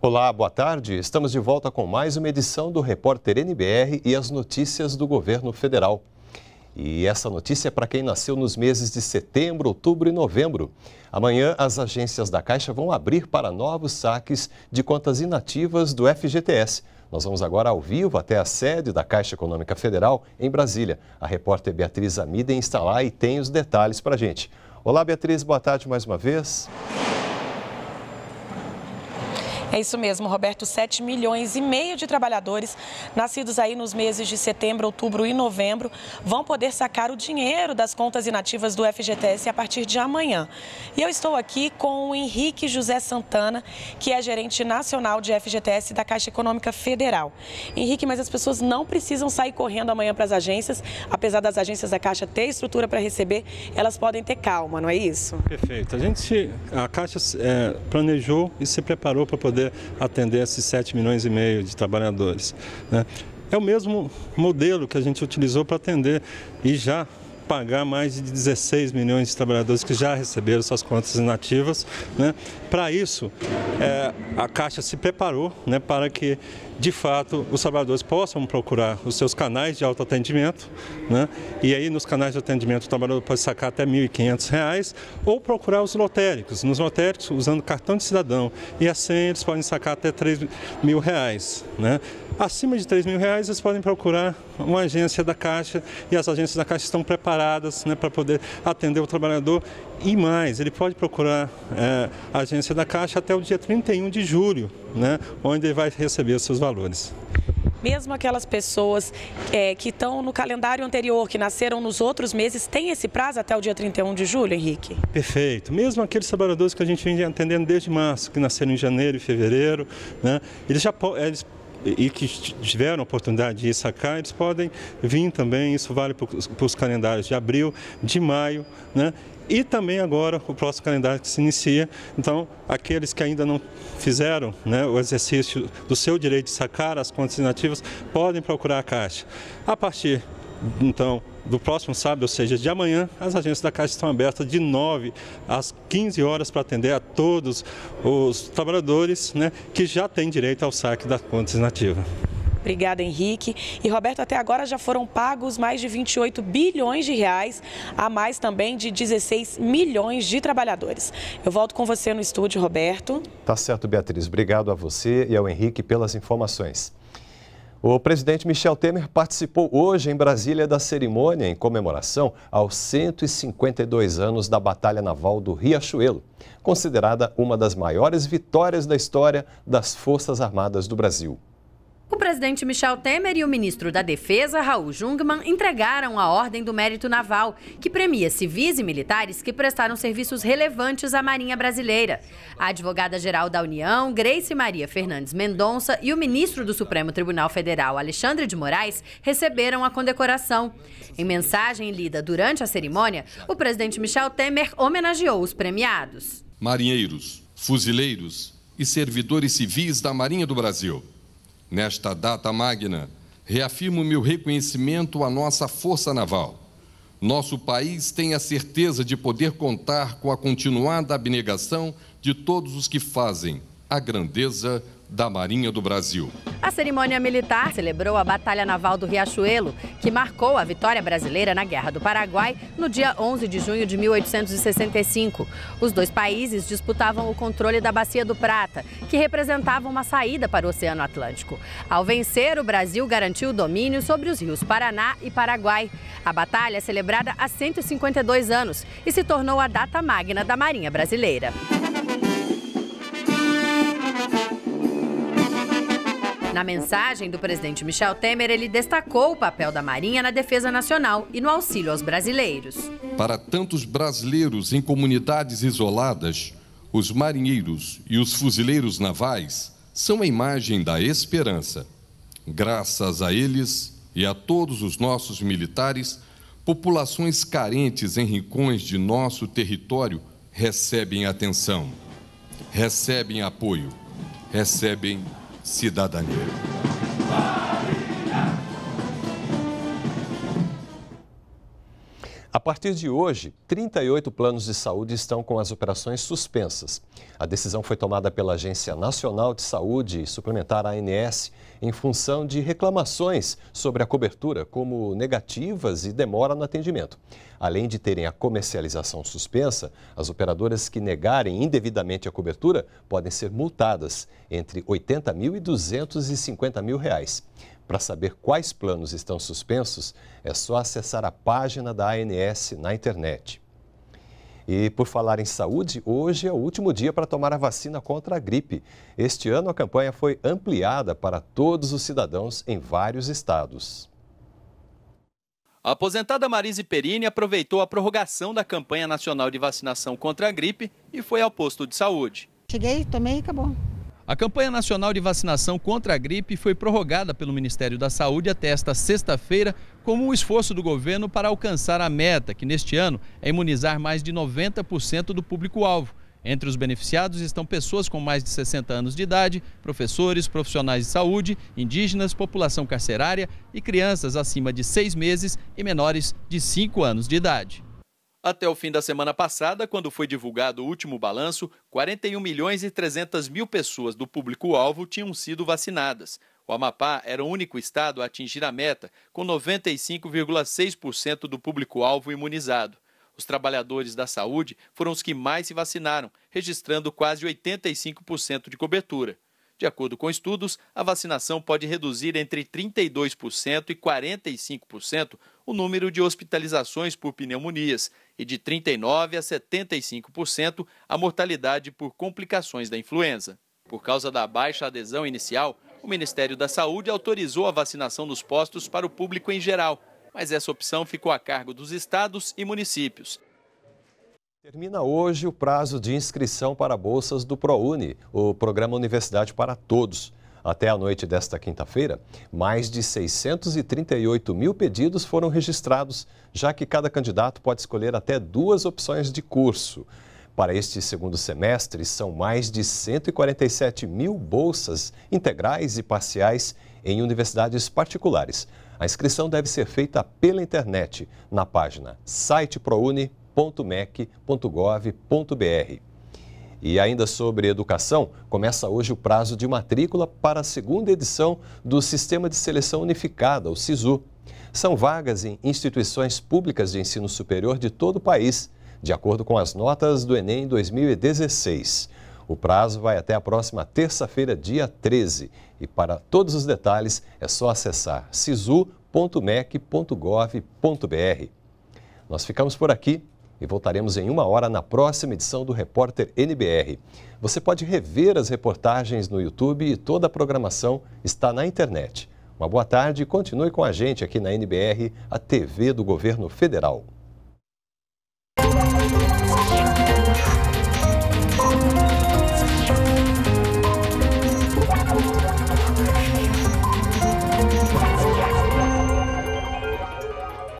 Olá, boa tarde. Estamos de volta com mais uma edição do Repórter NBR e as notícias do governo federal. E essa notícia é para quem nasceu nos meses de setembro, outubro e novembro. Amanhã, as agências da Caixa vão abrir para novos saques de contas inativas do FGTS. Nós vamos agora ao vivo até a sede da Caixa Econômica Federal, em Brasília. A repórter Beatriz Amiden está lá e tem os detalhes para a gente. Olá, Beatriz, boa tarde mais uma vez. Música é isso mesmo, Roberto, 7 milhões e meio de trabalhadores nascidos aí nos meses de setembro, outubro e novembro vão poder sacar o dinheiro das contas inativas do FGTS a partir de amanhã. E eu estou aqui com o Henrique José Santana, que é gerente nacional de FGTS da Caixa Econômica Federal. Henrique, mas as pessoas não precisam sair correndo amanhã para as agências, apesar das agências da Caixa ter estrutura para receber, elas podem ter calma, não é isso? Perfeito. A gente, a Caixa é, planejou e se preparou para poder poder atender esses 7 milhões e meio de trabalhadores. Né? É o mesmo modelo que a gente utilizou para atender e já pagar mais de 16 milhões de trabalhadores que já receberam suas contas inativas. Né? Para isso, é, a Caixa se preparou né, para que de fato, os trabalhadores possam procurar os seus canais de autoatendimento, né? e aí nos canais de atendimento o trabalhador pode sacar até R$ 1.500, ou procurar os lotéricos. Nos lotéricos, usando cartão de cidadão e a senha, eles podem sacar até R$ 3.000. Né? Acima de R$ 3.000, eles podem procurar uma agência da Caixa, e as agências da Caixa estão preparadas né, para poder atender o trabalhador e mais, ele pode procurar é, a agência da Caixa até o dia 31 de julho, né, onde ele vai receber os seus valores mesmo aquelas pessoas é, que estão no calendário anterior, que nasceram nos outros meses, tem esse prazo até o dia 31 de julho, Henrique? Perfeito. Mesmo aqueles trabalhadores que a gente vem atendendo desde março, que nasceram em janeiro e fevereiro, né, eles já eles e que tiveram a oportunidade de ir sacar, eles podem vir também, isso vale para os calendários de abril, de maio, né? e também agora o próximo calendário que se inicia. Então, aqueles que ainda não fizeram né, o exercício do seu direito de sacar as contas inativas podem procurar a Caixa. A partir então, do próximo sábado, ou seja, de amanhã, as agências da Caixa estão abertas de 9 às 15 horas para atender a todos os trabalhadores né, que já têm direito ao saque da conta inativas. Obrigada, Henrique. E Roberto, até agora já foram pagos mais de 28 bilhões de reais, a mais também de 16 milhões de trabalhadores. Eu volto com você no estúdio, Roberto. Tá certo, Beatriz. Obrigado a você e ao Henrique pelas informações. O presidente Michel Temer participou hoje em Brasília da cerimônia em comemoração aos 152 anos da Batalha Naval do Riachuelo, considerada uma das maiores vitórias da história das Forças Armadas do Brasil. O presidente Michel Temer e o ministro da Defesa, Raul Jungmann, entregaram a Ordem do Mérito Naval, que premia civis e militares que prestaram serviços relevantes à Marinha Brasileira. A advogada-geral da União, Grace Maria Fernandes Mendonça, e o ministro do Supremo Tribunal Federal, Alexandre de Moraes, receberam a condecoração. Em mensagem lida durante a cerimônia, o presidente Michel Temer homenageou os premiados. Marinheiros, fuzileiros e servidores civis da Marinha do Brasil Nesta data magna, reafirmo meu reconhecimento à nossa Força Naval. Nosso país tem a certeza de poder contar com a continuada abnegação de todos os que fazem a grandeza da Marinha do Brasil. A cerimônia militar celebrou a Batalha Naval do Riachuelo, que marcou a vitória brasileira na Guerra do Paraguai no dia 11 de junho de 1865. Os dois países disputavam o controle da Bacia do Prata, que representava uma saída para o Oceano Atlântico. Ao vencer, o Brasil garantiu o domínio sobre os rios Paraná e Paraguai. A batalha é celebrada há 152 anos e se tornou a data magna da Marinha Brasileira. Na mensagem do presidente Michel Temer, ele destacou o papel da Marinha na defesa nacional e no auxílio aos brasileiros. Para tantos brasileiros em comunidades isoladas, os marinheiros e os fuzileiros navais são a imagem da esperança. Graças a eles e a todos os nossos militares, populações carentes em rincões de nosso território recebem atenção, recebem apoio, recebem cidadania. A partir de hoje, 38 planos de saúde estão com as operações suspensas. A decisão foi tomada pela Agência Nacional de Saúde Suplementar ANS em função de reclamações sobre a cobertura, como negativas e demora no atendimento. Além de terem a comercialização suspensa, as operadoras que negarem indevidamente a cobertura podem ser multadas entre 80 mil e 250 mil reais. Para saber quais planos estão suspensos, é só acessar a página da ANS na internet. E por falar em saúde, hoje é o último dia para tomar a vacina contra a gripe. Este ano a campanha foi ampliada para todos os cidadãos em vários estados. A aposentada Marise Perini aproveitou a prorrogação da campanha nacional de vacinação contra a gripe e foi ao posto de saúde. Cheguei, tomei e acabou. A campanha nacional de vacinação contra a gripe foi prorrogada pelo Ministério da Saúde até esta sexta-feira, como um esforço do governo para alcançar a meta, que neste ano é imunizar mais de 90% do público-alvo. Entre os beneficiados estão pessoas com mais de 60 anos de idade, professores, profissionais de saúde, indígenas, população carcerária e crianças acima de seis meses e menores de 5 anos de idade. Até o fim da semana passada, quando foi divulgado o último balanço, 41 milhões e 300 mil pessoas do público-alvo tinham sido vacinadas. O Amapá era o único estado a atingir a meta, com 95,6% do público-alvo imunizado. Os trabalhadores da saúde foram os que mais se vacinaram, registrando quase 85% de cobertura. De acordo com estudos, a vacinação pode reduzir entre 32% e 45% o número de hospitalizações por pneumonias e de 39 a 75% a mortalidade por complicações da influenza. Por causa da baixa adesão inicial, o Ministério da Saúde autorizou a vacinação nos postos para o público em geral, mas essa opção ficou a cargo dos estados e municípios. Termina hoje o prazo de inscrição para bolsas do ProUni, o programa Universidade para Todos. Até a noite desta quinta-feira, mais de 638 mil pedidos foram registrados, já que cada candidato pode escolher até duas opções de curso. Para este segundo semestre, são mais de 147 mil bolsas integrais e parciais em universidades particulares. A inscrição deve ser feita pela internet, na página siteproune.mec.gov.br. E ainda sobre educação, começa hoje o prazo de matrícula para a segunda edição do Sistema de Seleção Unificada, o SISU. São vagas em instituições públicas de ensino superior de todo o país, de acordo com as notas do Enem 2016. O prazo vai até a próxima terça-feira, dia 13. E para todos os detalhes, é só acessar sisu.mec.gov.br. Nós ficamos por aqui e voltaremos em uma hora na próxima edição do Repórter NBR. Você pode rever as reportagens no YouTube e toda a programação está na internet. Uma boa tarde e continue com a gente aqui na NBR, a TV do Governo Federal.